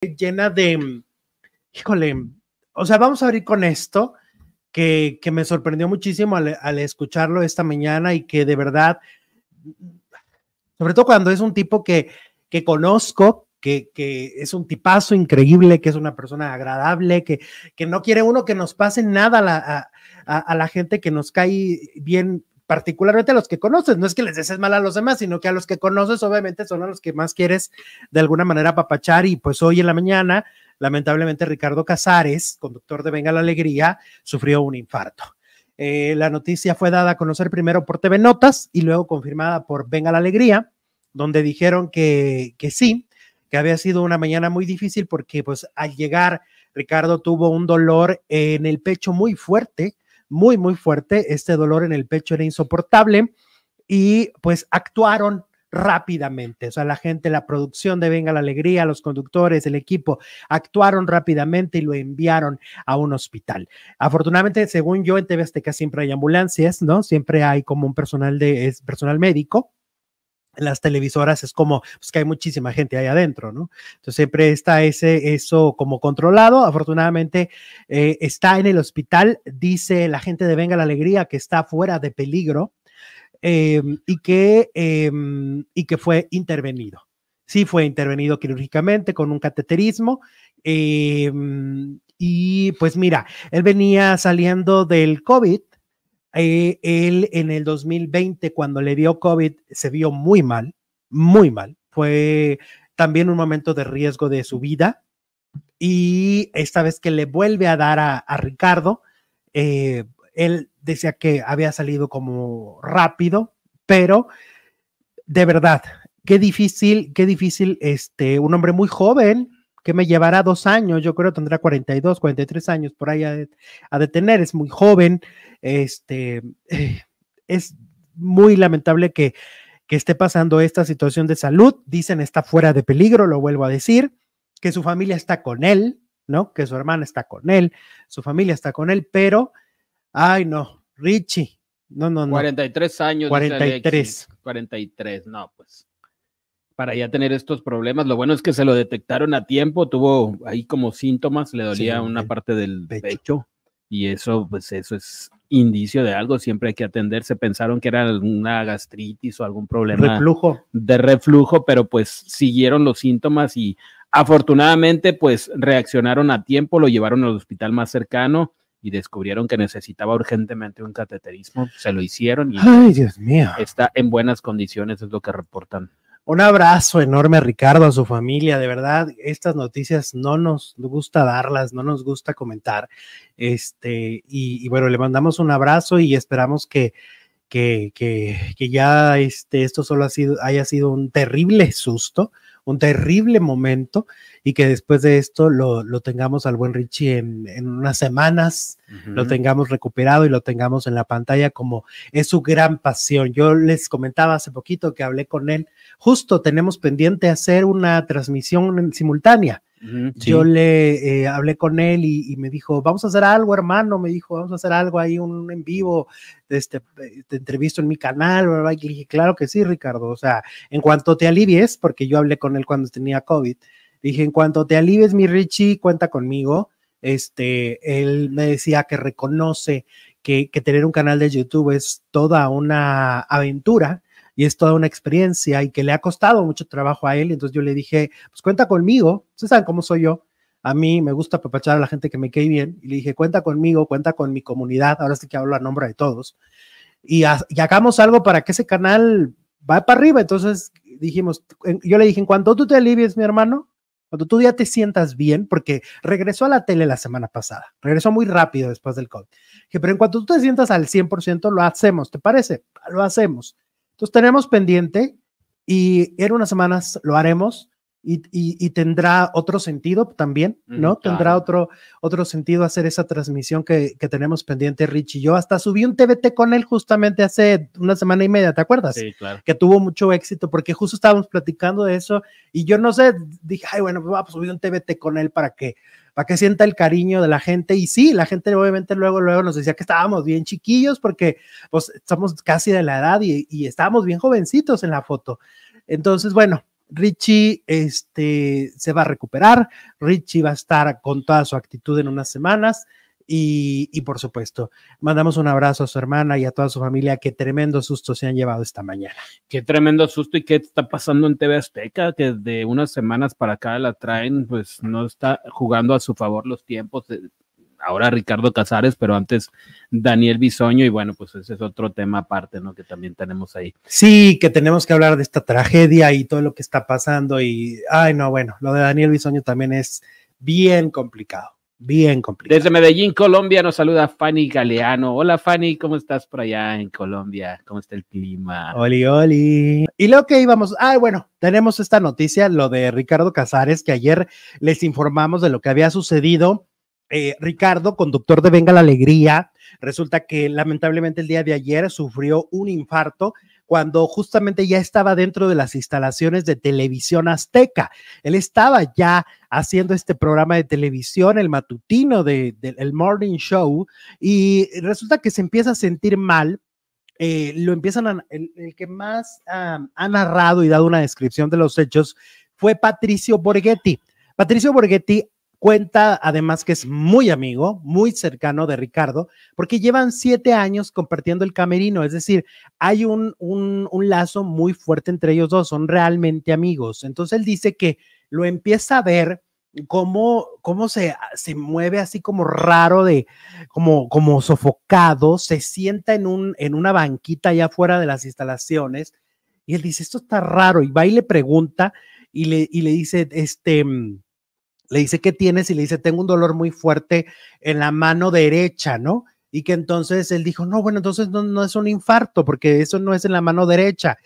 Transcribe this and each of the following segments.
llena de, híjole, o sea, vamos a abrir con esto, que, me sorprendió muchísimo al, escucharlo esta mañana y que de verdad, sobre todo cuando es un tipo que, que conozco, que, es un tipazo increíble, que es una persona agradable, que, que no quiere uno que nos pase nada a la gente que nos cae bien particularmente a los que conoces. No es que les deses mal a los demás, sino que a los que conoces, obviamente, son a los que más quieres de alguna manera papachar. Y pues hoy en la mañana, lamentablemente, Ricardo Casares, conductor de Venga la Alegría, sufrió un infarto. Eh, la noticia fue dada a conocer primero por TV Notas y luego confirmada por Venga la Alegría, donde dijeron que, que sí, que había sido una mañana muy difícil porque pues al llegar Ricardo tuvo un dolor en el pecho muy fuerte, muy, muy fuerte. Este dolor en el pecho era insoportable y pues actuaron rápidamente. O sea, la gente, la producción de Venga la Alegría, los conductores, el equipo, actuaron rápidamente y lo enviaron a un hospital. Afortunadamente, según yo, en TV Azteca siempre hay ambulancias, ¿no? Siempre hay como un personal de, es personal médico las televisoras es como pues, que hay muchísima gente ahí adentro, ¿no? Entonces siempre está ese, eso como controlado. Afortunadamente eh, está en el hospital, dice la gente de Venga la Alegría que está fuera de peligro em, y, que, em, y que fue intervenido. Sí, fue intervenido quirúrgicamente con un cateterismo. Em, y pues mira, él venía saliendo del COVID eh, él en el 2020, cuando le dio COVID, se vio muy mal, muy mal. Fue también un momento de riesgo de su vida. Y esta vez que le vuelve a dar a, Ricardo, eh, él decía que había salido como rápido, pero de verdad, qué difícil, qué difícil, este, un hombre muy joven, que me llevará dos años, yo creo tendrá 42, 43 años por ahí a, detener, es muy joven, este, eh, es muy lamentable que, que esté pasando esta situación de salud, dicen está fuera de peligro, lo vuelvo a decir, que su familia está con él, ¿no? Que su hermana está con él, su familia está con él, pero, ay no, Richie, no, no, no. 43 años. 43. 43, no, pues para ya tener estos problemas. Lo bueno es que se lo detectaron a tiempo, tuvo ahí como síntomas, le dolía una parte del pecho. y eso, pues eso es indicio de algo, siempre hay que atenderse. Pensaron que era alguna gastritis o algún problema reflujo. de reflujo, pero pues siguieron los síntomas y afortunadamente pues reaccionaron a tiempo, lo llevaron al hospital más cercano y descubrieron que necesitaba urgentemente un cateterismo, se lo hicieron y está en buenas condiciones, es lo que reportan. Un abrazo enorme a Ricardo, a su familia. De verdad, estas noticias no nos gusta darlas, no nos gusta comentar. Este, y, bueno, le mandamos un abrazo y esperamos que, que, que, que ya este, esto solo ha sido, haya sido un terrible susto un terrible momento y que después de esto lo, tengamos al buen Richie en, unas semanas, lo tengamos recuperado y lo tengamos en la pantalla como es su gran pasión. Yo les comentaba hace poquito que hablé con él, justo tenemos pendiente hacer una transmisión simultánea yo le eh, hablé con él y, me dijo, vamos a hacer algo, hermano, me dijo, vamos a hacer algo ahí, un, en vivo, este, te entrevisto en mi canal, y dije, claro que sí, Ricardo, o sea, en cuanto te alivies, porque yo hablé con él cuando tenía COVID, dije, en cuanto te alivies, mi Richie, cuenta conmigo, este, él me decía que reconoce que, que tener un canal de YouTube es toda una aventura, y es toda una experiencia y que le ha costado mucho trabajo a él. Entonces yo le dije, pues cuenta conmigo, ustedes saben cómo soy yo. A mí me gusta apapachar a la gente que me cae bien y le dije, cuenta conmigo, cuenta con mi comunidad, ahora sí que hablo a nombre de todos. Y, hagamos algo para que ese canal va para arriba. Entonces dijimos, yo le dije, en cuanto tú te alivies, mi hermano, cuando tú ya te sientas bien, porque regresó a la tele la semana pasada, regresó muy rápido después del COVID, que pero en cuanto tú te sientas al 100%, lo hacemos, ¿te parece? Ah, lo hacemos. Entonces tenemos pendiente y en unas semanas lo haremos y, y, tendrá otro sentido también, ¿no? tendrá otro, otro sentido hacer esa transmisión que, que, tenemos pendiente Rich y yo. Hasta subí un TBT con él justamente hace una semana y media, ¿te acuerdas? Sí, claro. Que tuvo mucho éxito porque justo estábamos platicando de eso y yo no sé, dije, ay, bueno, pues a subir un TBT con él para que para que sienta el cariño de la gente. Y sí, la gente obviamente luego, luego nos decía que estábamos bien chiquillos porque pues estamos casi de la edad y, y estábamos bien jovencitos en la foto. Entonces, bueno, Richie este, se va a recuperar, Richie va a estar con toda su actitud en unas semanas y, por supuesto, mandamos un abrazo a su hermana y a toda su familia. Qué tremendo susto se han llevado esta mañana. Qué tremendo susto y qué está pasando en TV Azteca, que de unas semanas para acá la traen, pues no está jugando a su favor los tiempos. Ahora Ricardo Casares, pero antes Daniel Bisoño, y bueno, pues ese es otro tema aparte, ¿no? Que también tenemos ahí. Sí, que tenemos que hablar de esta tragedia y todo lo que está pasando, y, ay, no, bueno, lo de Daniel Bisoño también es bien complicado bien complicado. Desde Medellín, Colombia, nos saluda Fanny Galeano. Hola Fanny, ¿cómo estás por allá en Colombia? ¿Cómo está el clima? Oli, oli. Y lo que íbamos, ah, bueno, tenemos esta noticia, lo de Ricardo Casares, que ayer les informamos de lo que había sucedido. Eh, Ricardo, conductor de Venga la Alegría, resulta que lamentablemente el día de ayer sufrió un infarto cuando justamente ya estaba dentro de las instalaciones de televisión azteca. Él estaba ya haciendo este programa de televisión, el matutino del el morning show, y resulta que se empieza a sentir mal eh, lo empiezan el, que más ha narrado y dado una descripción de los hechos fue Patricio Borghetti. Patricio Borghetti Cuenta además que es muy amigo, muy cercano de Ricardo, porque llevan siete años compartiendo el camerino, es decir, hay un, lazo muy fuerte entre ellos dos, son realmente amigos. Entonces él dice que lo empieza a ver cómo, cómo se, mueve así como raro, de, como, como sofocado, se sienta en, un, en una banquita allá afuera de las instalaciones y él dice, esto está raro, y va y le pregunta y le, y le dice, este le dice, ¿qué tienes? Y le dice, tengo un dolor muy fuerte en la mano derecha, ¿no? Y que entonces él dijo, no, bueno, entonces no, es un infarto, porque eso no es en la mano derecha.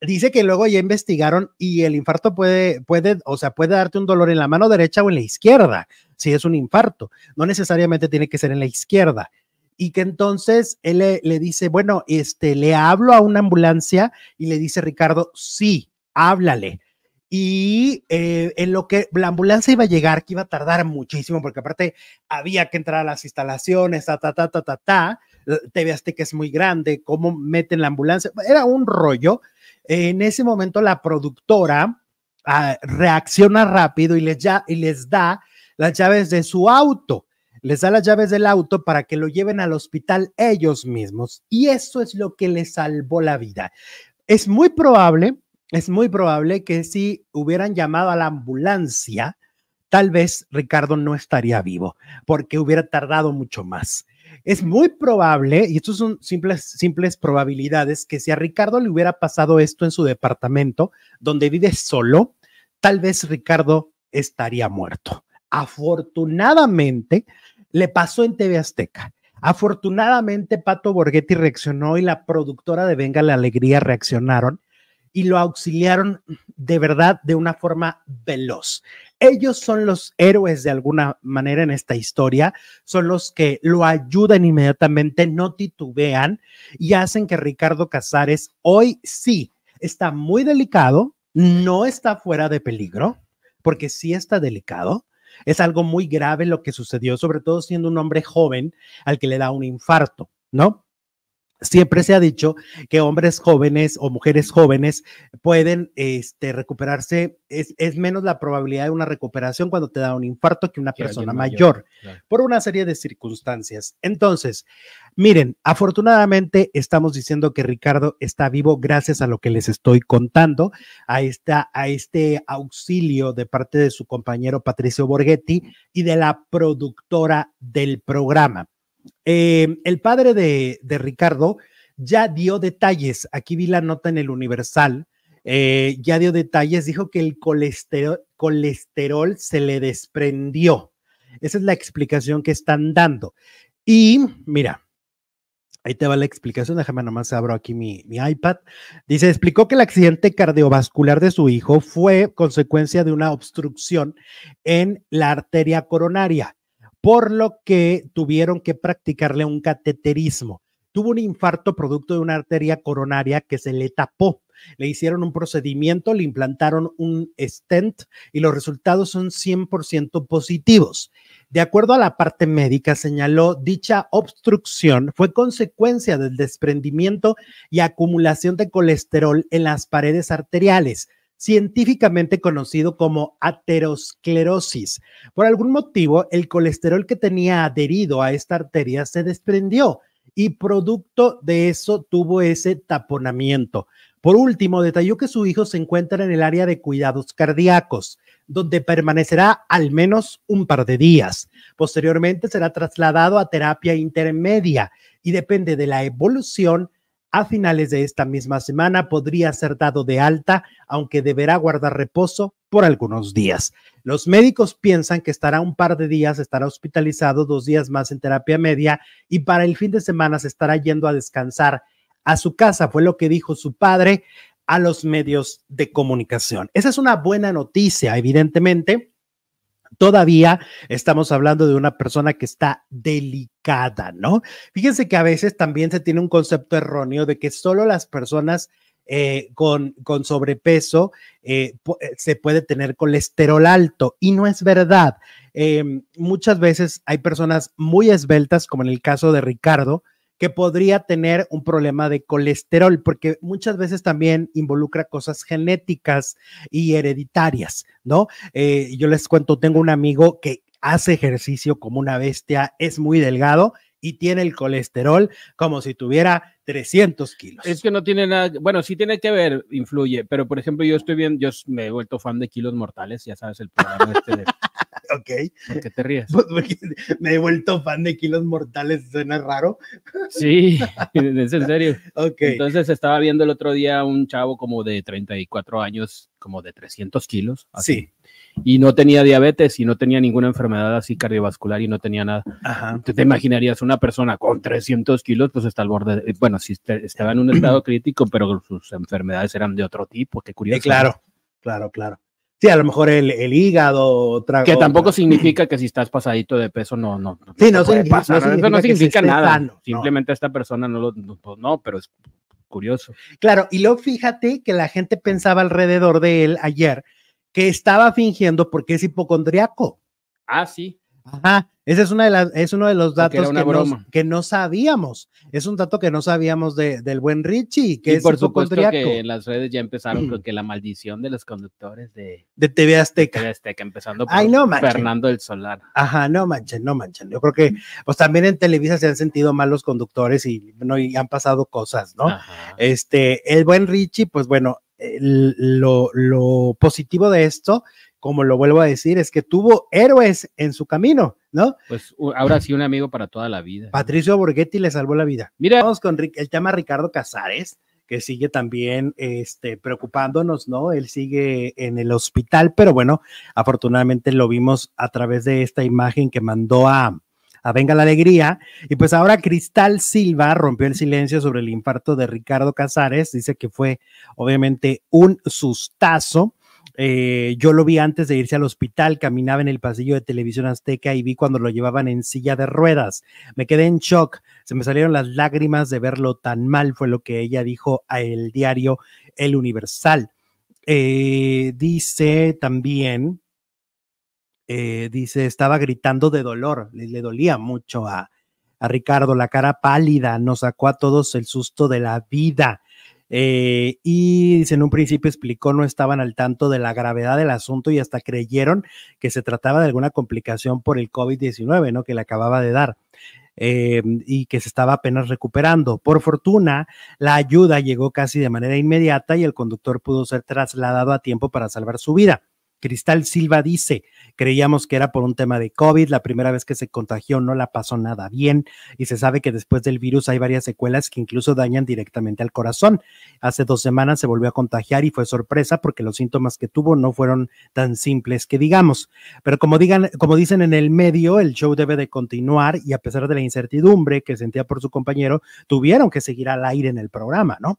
Dice que luego ya investigaron y el infarto puede, puede, o sea, puede darte un dolor en la mano derecha o en la izquierda, si es un infarto. No necesariamente tiene que ser en la izquierda y que entonces él le, dice, bueno, este, le hablo a una ambulancia y le dice Ricardo, sí, háblale y eh, en lo que la ambulancia iba a llegar, que iba a tardar muchísimo, porque aparte había que entrar a las instalaciones, ta, ta, ta, ta, ta, ta. Eh, TV es muy grande, cómo meten la ambulancia, era un rollo. En ese momento la productora ah, reacciona rápido y les, ya, y les da las llaves de su auto, les da las llaves del auto para que lo lleven al hospital ellos mismos. Y eso es lo que les salvó la vida. Es muy probable es muy probable que si hubieran llamado a la ambulancia, tal vez Ricardo no estaría vivo porque hubiera tardado mucho más. Es muy probable, y esto son simples, simples probabilidades, que si a Ricardo le hubiera pasado esto en su departamento, donde vive solo, tal vez Ricardo estaría muerto. Afortunadamente, le pasó en TV Azteca. Afortunadamente, Pato Borghetti reaccionó y la productora de Venga la Alegría reaccionaron y lo auxiliaron de verdad de una forma veloz. Ellos son los héroes de alguna manera en esta historia, son los que lo ayudan inmediatamente, no titubean y hacen que Ricardo Casares hoy sí está muy delicado, no está fuera de peligro, porque sí está delicado. Es algo muy grave lo que sucedió, sobre todo siendo un hombre joven al que le da un infarto, ¿no? Siempre se ha dicho que hombres jóvenes o mujeres jóvenes pueden este, recuperarse, es, menos la probabilidad de una recuperación cuando te da un infarto que una persona mayor, por una serie de circunstancias. Entonces, miren, afortunadamente estamos diciendo que Ricardo está vivo gracias a lo que les estoy contando, a, esta, a este auxilio de parte de su compañero Patricio Borghetti y de la productora del programa. Eh, el padre de, Ricardo ya dio detalles. Aquí vi la nota en el Universal. Eh, ya dio detalles. Dijo que el colesterol, se le desprendió. Esa es la explicación que están dando. Y mira, Ahí te va la explicación. Déjame nomás abro aquí mi, iPad. Dice, explicó que el accidente cardiovascular de su hijo fue consecuencia de una obstrucción en la arteria coronaria por lo que tuvieron que practicarle un cateterismo. Tuvo un infarto producto de una arteria coronaria que se le tapó. Le hicieron un procedimiento, le implantaron un stent y los resultados son 100% positivos. De acuerdo a la parte médica, señaló dicha obstrucción fue consecuencia del desprendimiento y acumulación de colesterol en las paredes arteriales científicamente conocido como aterosclerosis. Por algún motivo, el colesterol que tenía adherido a esta arteria se desprendió y producto de eso tuvo ese taponamiento. Por último, detalló que su hijo se encuentra en el área de cuidados cardíacos, donde permanecerá al menos un par de días. Posteriormente será trasladado a terapia intermedia y depende de la evolución a finales de esta misma semana podría ser dado de alta, aunque deberá guardar reposo por algunos días. Los médicos piensan que estará un par de días, estará hospitalizado dos días más en terapia media y para el fin de semana se estará yendo a descansar a su casa, fue lo que dijo su padre a los medios de comunicación. Esa es una buena noticia, evidentemente todavía estamos hablando de una persona que está delicada, ¿no? Fíjense que a veces también se tiene un concepto erróneo de que solo las personas eh, con, con, sobrepeso eh, eh, se puede tener colesterol alto y no es verdad. Em, muchas veces hay personas muy esbeltas, como en el caso de Ricardo, que podría tener un problema de colesterol, porque muchas veces también involucra cosas genéticas y hereditarias, ¿no? Eh, yo les cuento, tengo un amigo que hace ejercicio como una bestia, es muy delgado y tiene el colesterol como si tuviera 300 kilos. Es que no tiene nada, bueno, sí tiene que ver, influye, pero por ejemplo, yo estoy bien, yo me he vuelto fan de Kilos Mortales, ya sabes, el programa este de ok. ¿Por qué te rías? Pues me he vuelto fan de Kilos Mortales, suena raro. Sí, es en serio. Ok. Entonces estaba viendo el otro día un chavo como de 34 años, como de 300 kilos. Sí y no tenía diabetes y no tenía ninguna enfermedad así cardiovascular y no tenía nada. Ajá. ¿Te, imaginarías una persona con 300 kilos, pues está al borde, bueno, sí estaba en un estado crítico, pero sus enfermedades eran de otro tipo, qué curioso. Eh, claro, claro, claro. Sí, a lo mejor el, hígado. que tampoco significa que si estás pasadito de peso, no, no. sí, no, significa, no, significa, nada. Simplemente esta persona no lo. Pues, no, pero es curioso. Claro, y luego fíjate que la gente pensaba alrededor de él ayer que estaba fingiendo porque es hipocondriaco. Ah, sí. Ajá, ese es, uno de los datos que, no sabíamos. Es un dato que no sabíamos del buen Richie, que y es por supuesto que en las redes ya empezaron con que la maldición de los conductores de, de TV Azteca. empezando por Fernando del Solar. Ajá, no manchen, no manchen. Yo creo que pues también en Televisa se han sentido mal los conductores y, no, han pasado cosas, ¿no? Este, el buen Richie, pues bueno, lo, positivo de esto como lo vuelvo a decir, es que tuvo héroes en su camino, ¿no? Pues ahora sí, un amigo para toda la vida. Patricio Borghetti le salvó la vida. Mira, vamos con el tema Ricardo Casares, que sigue también este, preocupándonos, ¿no? Él sigue en el hospital, pero bueno, afortunadamente lo vimos a través de esta imagen que mandó a, a Venga la Alegría. Y pues ahora Cristal Silva rompió el silencio sobre el infarto de Ricardo Casares. Dice que fue obviamente un sustazo eh, yo lo vi antes de irse al hospital, caminaba en el pasillo de televisión azteca y vi cuando lo llevaban en silla de ruedas. Me quedé en shock, se me salieron las lágrimas de verlo tan mal, fue lo que ella dijo al diario El Universal. Eh, dice también, eh, dice, estaba gritando de dolor, le, dolía mucho a, a Ricardo, la cara pálida, nos sacó a todos el susto de la vida. Eh, y dice, en un principio explicó, no estaban al tanto de la gravedad del asunto y hasta creyeron que se trataba de alguna complicación por el COVID-19, ¿no? Que le acababa de dar. Eh, y que se estaba apenas recuperando. Por fortuna, la ayuda llegó casi de manera inmediata y el conductor pudo ser trasladado a tiempo para salvar su vida. Cristal Silva dice, creíamos que era por un tema de COVID, la primera vez que se contagió no la pasó nada bien y se sabe que después del virus hay varias secuelas que incluso dañan directamente al corazón. Hace dos semanas se volvió a contagiar y fue sorpresa porque los síntomas que tuvo no fueron tan simples que digamos. Pero como, digan, como dicen en el medio, el show debe de continuar y a pesar de la incertidumbre que sentía por su compañero, tuvieron que seguir al aire en el programa, ¿no?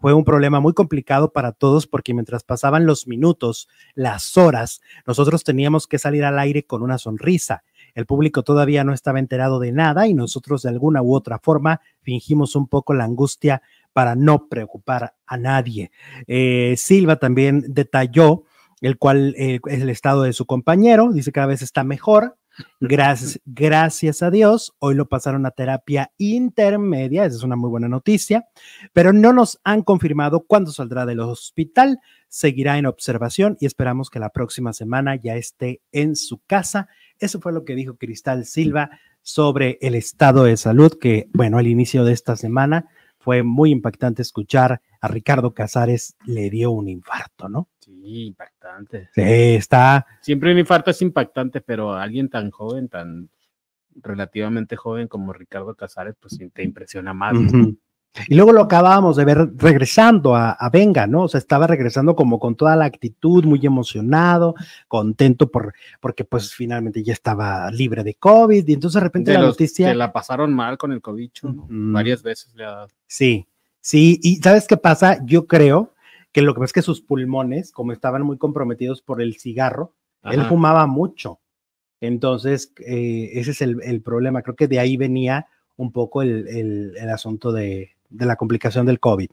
fue un problema muy complicado para todos porque mientras pasaban los minutos, las horas, nosotros teníamos que salir al aire con una sonrisa. El público todavía no estaba enterado de nada y nosotros de alguna u otra forma fingimos un poco la angustia para no preocupar a nadie. Eh, Silva también detalló el cual es el estado de su compañero, dice que cada vez está mejor, Gracias, gracias a Dios, hoy lo pasaron a terapia intermedia, esa es una muy buena noticia, pero no nos han confirmado cuándo saldrá del hospital, seguirá en observación y esperamos que la próxima semana ya esté en su casa. Eso fue lo que dijo Cristal Silva sobre el estado de salud, que bueno, al inicio de esta semana fue muy impactante escuchar a Ricardo Casares le dio un infarto, ¿no? Sí, impactante. Sí, está. Siempre un infarto es impactante, pero alguien tan joven, tan relativamente joven como Ricardo Casares, pues te impresiona más. Y luego lo acabábamos de ver regresando a, Venga, ¿no? O sea, estaba regresando como con toda la actitud, muy emocionado, contento por, porque pues finalmente ya estaba libre de COVID y entonces de repente la noticia... Que la pasaron mal con el COVID, ¿no? varias veces. dado. Sí, sí, y ¿sabes qué pasa? Yo creo que lo que pasa es que sus pulmones, como estaban muy comprometidos por el cigarro, él fumaba mucho. Entonces, eh, ese es el, problema. Creo que de ahí venía un poco el asunto de, de la complicación del COVID.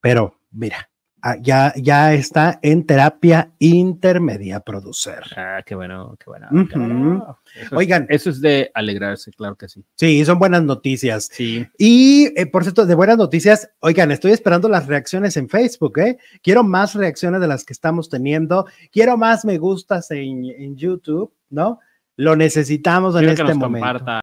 Pero mira, ah, ya, ya está en terapia intermedia producer. Ah, qué bueno, qué bueno. Oigan. eso es de alegrarse, claro que sí. Sí, son buenas noticias. Sí. Y eh, por cierto, de buenas noticias, oigan, estoy esperando las reacciones en Facebook, ¿eh? Quiero más reacciones de las que estamos teniendo. Quiero más me gustas en, en YouTube, ¿no? Lo necesitamos en este momento.